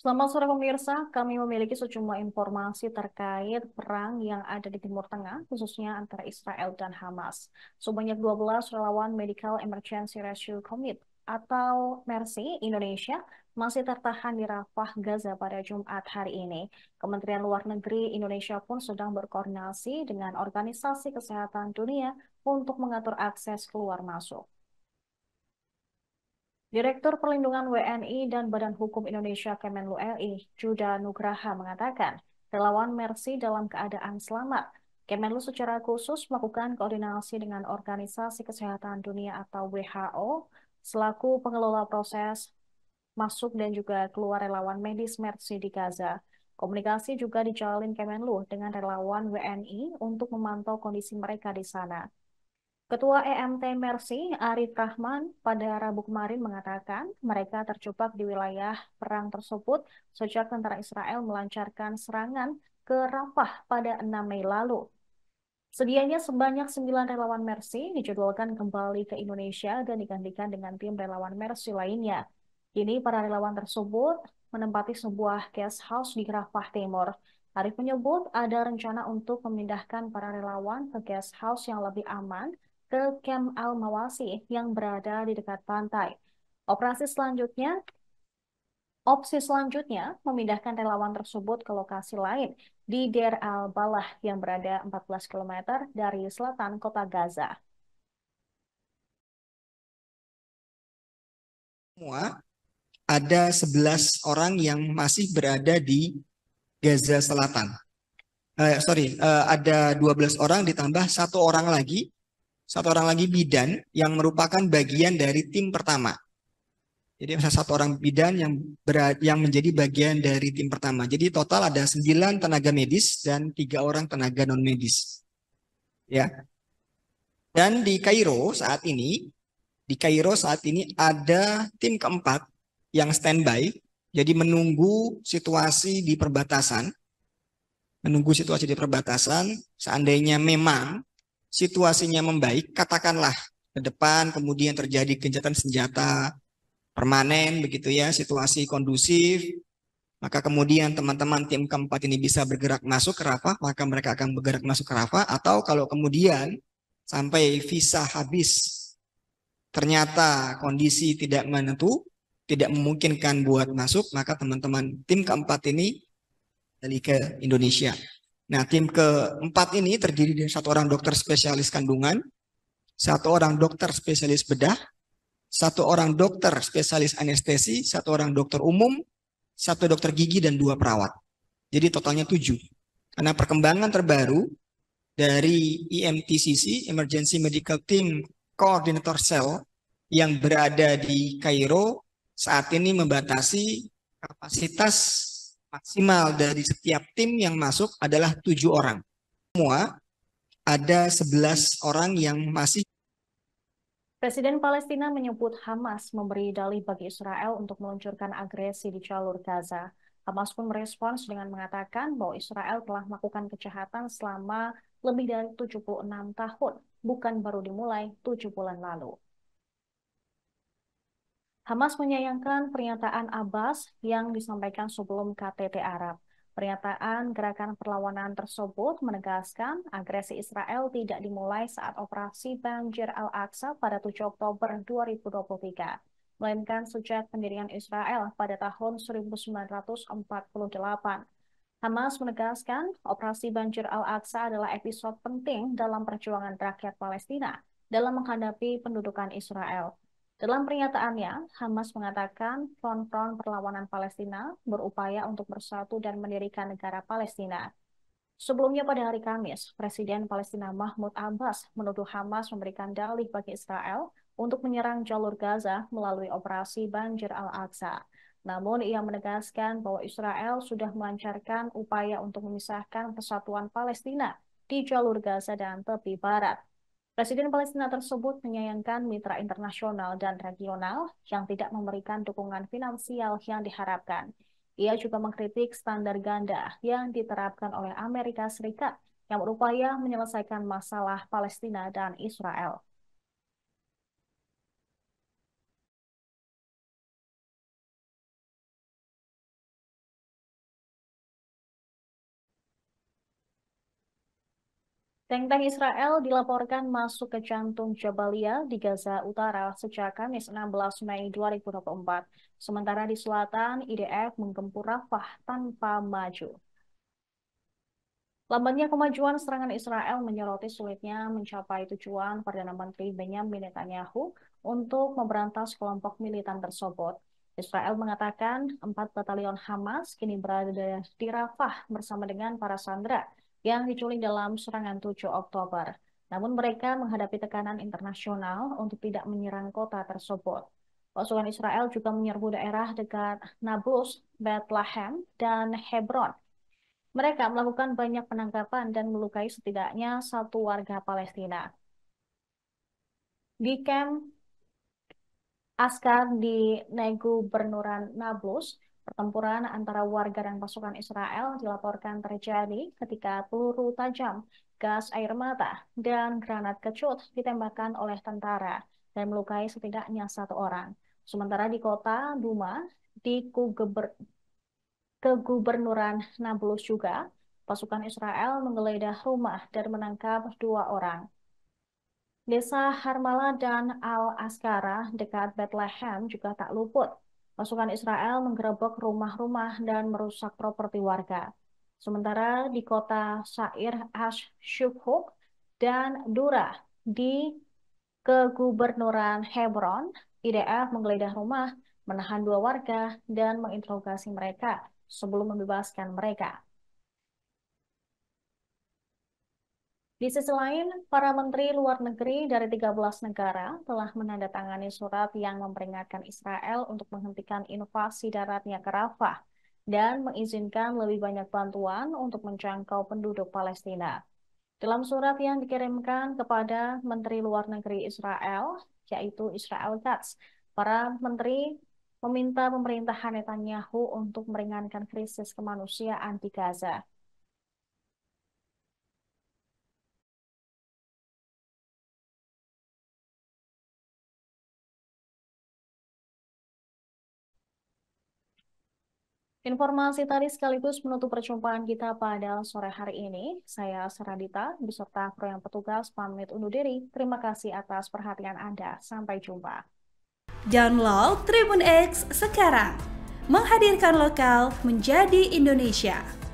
Selamat sore pemirsa, kami memiliki sejumlah informasi terkait perang yang ada di Timur Tengah, khususnya antara Israel dan Hamas. Sebanyak 12 relawan Medical Emergency Rescue Committee atau MERSI Indonesia masih tertahan di Rafah, Gaza pada Jumat hari ini. Kementerian Luar Negeri Indonesia pun sedang berkoordinasi dengan Organisasi Kesehatan Dunia untuk mengatur akses keluar masuk. Direktur Perlindungan WNI dan Badan Hukum Indonesia Kemenlu RI, Juda Nugraha mengatakan, relawan mercy dalam keadaan selamat. Kemenlu secara khusus melakukan koordinasi dengan Organisasi Kesehatan Dunia atau WHO selaku pengelola proses masuk dan juga keluar relawan medis mercy di Gaza. Komunikasi juga dijalin Kemenlu dengan relawan WNI untuk memantau kondisi mereka di sana. Ketua EMT Mersi Arif Rahman pada Rabu kemarin mengatakan mereka terjebak di wilayah perang tersebut sejak tentara Israel melancarkan serangan ke Rafah pada 6 Mei lalu. Sedianya sebanyak 9 relawan Mersi dijadwalkan kembali ke Indonesia dan digantikan dengan tim relawan Mersi lainnya. Kini para relawan tersebut menempati sebuah guest house di Rafah Timur. Arif menyebut ada rencana untuk memindahkan para relawan ke guest house yang lebih aman ke Camp Al-Mawasi yang berada di dekat pantai. Operasi selanjutnya Opsi selanjutnya memindahkan relawan tersebut ke lokasi lain di Deir al-Balah yang berada 14 km dari selatan kota Gaza. Semua ada 11 orang yang masih berada di Gaza Selatan. Uh, sorry, uh, ada 12 orang ditambah satu orang lagi satu orang lagi bidan yang merupakan bagian dari tim pertama. Jadi ada satu orang bidan yang berat, yang menjadi bagian dari tim pertama. Jadi total ada 9 tenaga medis dan tiga orang tenaga non medis. Ya. Dan di Kairo saat ini di Kairo saat ini ada tim keempat yang standby. Jadi menunggu situasi di perbatasan. Menunggu situasi di perbatasan. Seandainya memang situasinya membaik, katakanlah ke depan kemudian terjadi gencatan senjata permanen begitu ya, situasi kondusif, maka kemudian teman-teman tim keempat ini bisa bergerak masuk ke Rafah, maka mereka akan bergerak masuk ke Rafah, atau kalau kemudian sampai visa habis, ternyata kondisi tidak menentu, tidak memungkinkan buat masuk, maka teman-teman tim keempat ini dari ke Indonesia. Nah, tim keempat ini terdiri dari satu orang dokter spesialis kandungan, satu orang dokter spesialis bedah, satu orang dokter spesialis anestesi, satu orang dokter umum, satu dokter gigi, dan dua perawat. Jadi totalnya tujuh. Karena perkembangan terbaru dari EMTCC, Emergency Medical Team Coordinator Cell, yang berada di Kairo saat ini membatasi kapasitas maksimal dari setiap tim yang masuk adalah tujuh orang. Semua ada sebelas orang yang masih Presiden Palestina menyebut Hamas memberi dalih bagi Israel untuk meluncurkan agresi di jalur Gaza. Hamas pun merespons dengan mengatakan bahwa Israel telah melakukan kejahatan selama lebih dari 76 tahun, bukan baru dimulai 7 bulan lalu. Hamas menyayangkan pernyataan Abbas yang disampaikan sebelum KTT Arab. Pernyataan gerakan perlawanan tersebut menegaskan agresi Israel tidak dimulai saat operasi banjir Al-Aqsa pada 7 Oktober 2023, melainkan sejak pendirian Israel pada tahun 1948. Hamas menegaskan operasi banjir Al-Aqsa adalah episode penting dalam perjuangan rakyat Palestina dalam menghadapi pendudukan Israel. Dalam pernyataannya, Hamas mengatakan front-front perlawanan Palestina berupaya untuk bersatu dan mendirikan negara Palestina. Sebelumnya pada hari Kamis, Presiden Palestina Mahmud Abbas menuduh Hamas memberikan dalih bagi Israel untuk menyerang jalur Gaza melalui operasi Banjir Al-Aqsa. Namun ia menegaskan bahwa Israel sudah melancarkan upaya untuk memisahkan persatuan Palestina di jalur Gaza dan tepi barat. Presiden Palestina tersebut menyayangkan mitra internasional dan regional yang tidak memberikan dukungan finansial yang diharapkan. Ia juga mengkritik standar ganda yang diterapkan oleh Amerika Serikat yang berupaya menyelesaikan masalah Palestina dan Israel. Tank-tank Israel dilaporkan masuk ke jantung Jabalia di Gaza Utara sejak Kamis 16 Mei 2024. Sementara di selatan, IDF menggempur Rafah tanpa maju. Lambatnya kemajuan serangan Israel menyoroti sulitnya mencapai tujuan Perdana Menteri Benjamin Netanyahu untuk memberantas kelompok militan tersebut. Israel mengatakan empat batalion Hamas kini berada di Rafah bersama dengan para sandera yang diculik dalam serangan 7 Oktober. Namun mereka menghadapi tekanan internasional untuk tidak menyerang kota tersebut. Pasukan Israel juga menyerbu daerah dekat Nablus, Bethlehem, dan Hebron. Mereka melakukan banyak penangkapan dan melukai setidaknya satu warga Palestina. Di kamp Askar di Negu Bernuran Nablus, Pertempuran antara warga dan pasukan Israel dilaporkan terjadi ketika peluru tajam, gas air mata, dan granat kecut ditembakkan oleh tentara dan melukai setidaknya satu orang. Sementara di kota Duma, di Kugeber, kegubernuran Nablus juga, pasukan Israel menggeledah rumah dan menangkap dua orang. Desa Harmala dan Al-Askara dekat Bethlehem juga tak luput Pasukan Israel menggerebek rumah-rumah dan merusak properti warga. Sementara di kota Sair Ashshubhuk dan Dura di kegubernuran Hebron, IDF menggeledah rumah, menahan dua warga, dan menginterogasi mereka sebelum membebaskan mereka. Di sisi lain, para menteri luar negeri dari 13 negara telah menandatangani surat yang memperingatkan Israel untuk menghentikan invasi daratnya ke Rafah dan mengizinkan lebih banyak bantuan untuk menjangkau penduduk Palestina. Dalam surat yang dikirimkan kepada Menteri Luar Negeri Israel, yaitu Israel Katz, para menteri meminta pemerintahan Netanyahu untuk meringankan krisis kemanusiaan di Gaza. Informasi tadi sekaligus menutup perjumpaan kita pada sore hari ini. Saya Saradita beserta kru yang petugas pamit undur diri. Terima kasih atas perhatian Anda. Sampai jumpa. Download Tribun X sekarang. Menghadirkan lokal menjadi Indonesia.